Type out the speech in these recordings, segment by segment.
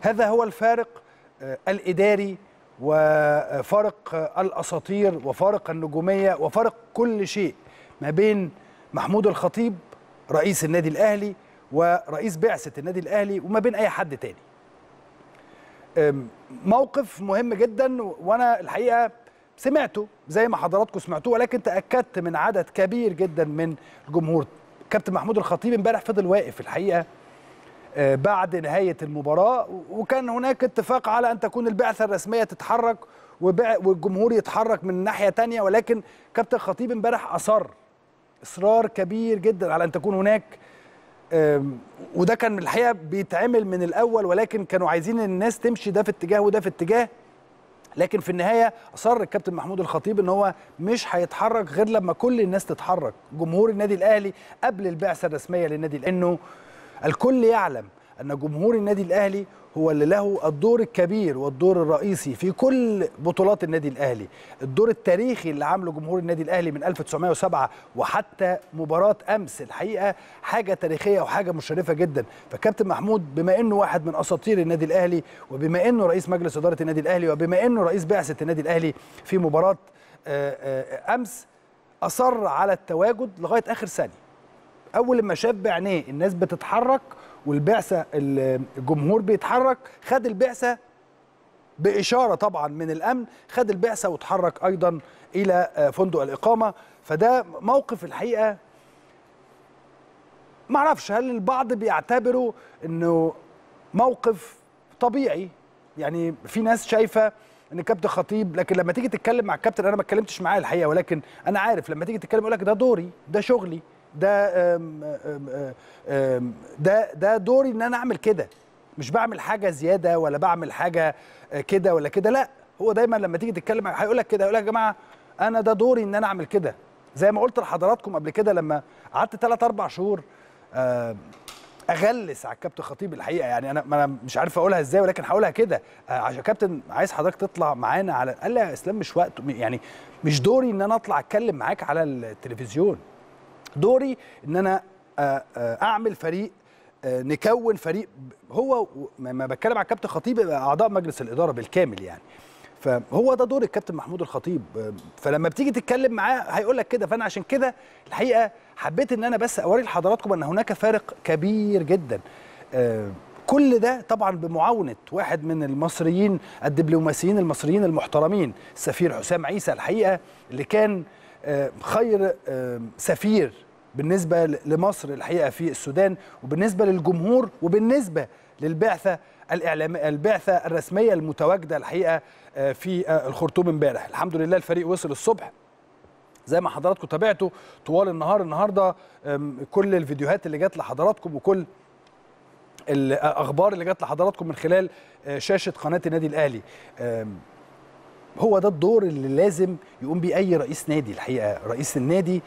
هذا هو الفارق آه، الإداري وفارق آه، الأساطير وفارق النجومية وفارق كل شيء ما بين محمود الخطيب رئيس النادي الأهلي ورئيس بعثة النادي الأهلي وما بين أي حد تاني موقف مهم جدا وأنا الحقيقة سمعته زي ما حضراتكم سمعتوه ولكن تأكدت من عدد كبير جدا من الجمهور كابتن محمود الخطيب امبارح فضل واقف الحقيقة آه، بعد نهاية المباراة وكان هناك اتفاق على أن تكون البعثة الرسمية تتحرك والجمهور يتحرك من ناحية تانية ولكن كابتن خطيب امبارح أصر إصرار كبير جدا على أن تكون هناك وده كان الحقيقة بيتعمل من الأول ولكن كانوا عايزين الناس تمشي ده في اتجاه وده في اتجاه لكن في النهاية أصر الكابتن محمود الخطيب أن هو مش هيتحرك غير لما كل الناس تتحرك جمهور النادي الأهلي قبل البعثة الرسمية للنادي لأنه الكل يعلم أن جمهور النادي الأهلي هو اللي له الدور الكبير والدور الرئيسي في كل بطولات النادي الاهلي الدور التاريخي اللي عامله جمهور النادي الاهلي من 1907 وحتى مباراه امس الحقيقه حاجه تاريخيه وحاجه مشرفه جدا فكابتن محمود بما انه واحد من اساطير النادي الاهلي وبما انه رئيس مجلس اداره النادي الاهلي وبما انه رئيس بعثه النادي الاهلي في مباراه آه، آه، آه، امس اصر على التواجد لغايه اخر ثانيه اول ما شاف بعينيه الناس بتتحرك والبعثه الجمهور بيتحرك خد البعثه باشاره طبعا من الامن خد البعثه وتحرك ايضا الى آه، فندق الاقامه فده موقف الحقيقه معرفش هل البعض بيعتبره انه موقف طبيعي يعني في ناس شايفه ان كابتن خطيب لكن لما تيجي تتكلم مع الكابتن انا ما اتكلمتش معاه الحقيقه ولكن انا عارف لما تيجي تتكلم يقول لك ده دوري ده شغلي ده ده ده دوري ان انا اعمل كده مش بعمل حاجه زياده ولا بعمل حاجه آه، كده ولا كده لا هو دايما لما تيجي تتكلم هيقول لك كده هيقول لك يا جماعه انا ده دوري ان انا اعمل كده زي ما قلت لحضراتكم قبل كده لما قعدت ثلاث اربع شهور اغلس على الكابتن خطيب الحقيقه يعني انا انا مش عارف اقولها ازاي ولكن هقولها كده آه، عشان كابتن عايز حضرتك تطلع معانا على قال لي يا اسلام مش وقت يعني مش دوري ان انا اطلع اتكلم معاك على التلفزيون دوري ان انا آه، آه، اعمل فريق آه، نكون فريق هو ما بتكلم على الكابتن خطيب اعضاء مجلس الاداره بالكامل يعني فهو ده دور الكابتن محمود الخطيب فلما بتيجي تتكلم معاه هيقول لك كده فانا عشان كده الحقيقه حبيت ان انا بس اوري لحضراتكم ان هناك فارق كبير جدا كل ده طبعا بمعاونه واحد من المصريين الدبلوماسيين المصريين المحترمين السفير حسام عيسى الحقيقه اللي كان خير سفير بالنسبة لمصر الحقيقة في السودان وبالنسبة للجمهور وبالنسبة للبعثة الإعلام البعثة الرسمية المتواجدة الحقيقة آه، في آه، الخرطوم امبارح الحمد لله الفريق وصل الصبح زي ما حضراتكم تابعتوا طوال النهار النهارده كل الفيديوهات اللي جت لحضراتكم وكل الاخبار آه، اللي جت لحضراتكم من خلال شاشه قناه النادي الاهلي هو ده الدور اللي لازم يقوم بيه اي رئيس نادي الحقيقه رئيس النادي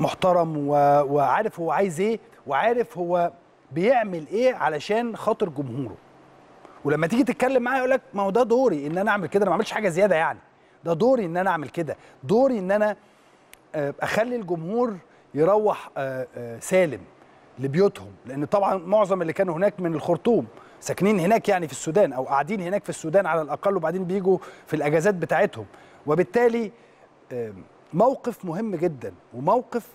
محترم و... وعارف هو عايز ايه وعارف هو بيعمل ايه علشان خاطر جمهوره ولما تيجي تتكلم معاه يقول لك ما هو ده دوري ان انا اعمل كده انا ما عملتش حاجه زياده يعني ده دوري ان انا اعمل كده دوري ان انا آه، اخلي الجمهور يروح آه، آه، سالم لبيوتهم لان طبعا معظم اللي كانوا هناك من الخرطوم ساكنين هناك يعني في السودان او قاعدين هناك في السودان على الاقل وبعدين بيجوا في الاجازات بتاعتهم وبالتالي موقف مهم جدا وموقف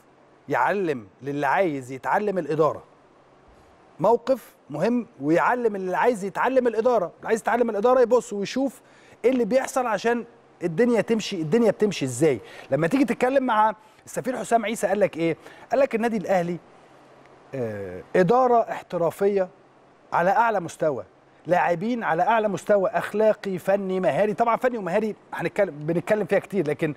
يعلم للي عايز يتعلم الاداره موقف مهم ويعلم اللي عايز يتعلم الاداره اللي عايز يتعلم الاداره يبص ويشوف ايه اللي بيحصل عشان الدنيا تمشي الدنيا بتمشي ازاي لما تيجي تتكلم مع السفير حسام عيسى قال لك ايه قال لك النادي الاهلي آه، اداره احترافيه على اعلى مستوى لاعبين على اعلى مستوى اخلاقي فني مهاري طبعا فني ومهاري هنتكلم بنتكلم فيها كتير لكن